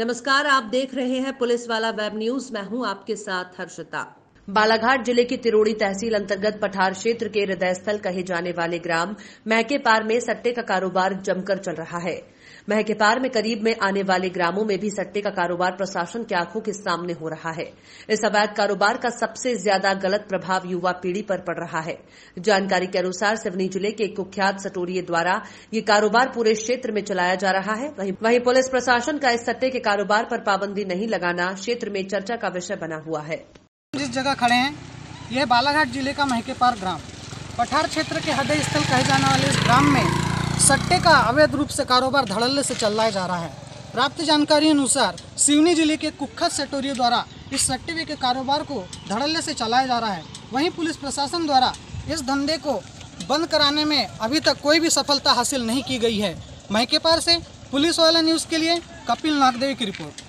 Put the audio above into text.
नमस्कार आप देख रहे हैं पुलिस वाला वेब न्यूज मैं हूं आपके साथ हर्षिता बालाघाट जिले की तिरोड़ी तहसील अंतर्गत पठार क्षेत्र के हृदयस्थल कहे जाने वाले ग्राम महकेपार में सट्टे का कारोबार जमकर चल रहा है महकेपार में करीब में आने वाले ग्रामों में भी सट्टे का कारोबार प्रशासन की आंखों के सामने हो रहा है इस अवैध कारोबार का सबसे ज्यादा गलत प्रभाव युवा पीढ़ी पर पड़ रहा है जानकारी के अनुसार सिवनी जिले के कुख्यात सटोरिये द्वारा ये कारोबार पूरे क्षेत्र में चलाया जा रहा है वहीं पुलिस प्रशासन का इस सट्टे के कारोबार पर पाबंदी नहीं लगाना क्षेत्र में चर्चा का विषय बना हुआ है जिस जगह खड़े हैं यह बालाघाट जिले का महकेपार ग्राम पठार क्षेत्र के हृदय स्थल कहे जाने वाले इस ग्राम में सट्टे का अवैध रूप से कारोबार धड़ल्ले से चलाया जा रहा है प्राप्त जानकारी अनुसार सिवनी जिले के कुखत सेटोरियो द्वारा इस सट्टे के कारोबार को धड़ल्ले से चलाया जा रहा है वहीं पुलिस प्रशासन द्वारा इस धंधे को बंद कराने में अभी तक कोई भी सफलता हासिल नहीं की गई है महकेपार से पुलिस वाला न्यूज़ के लिए कपिल नागदेवी की रिपोर्ट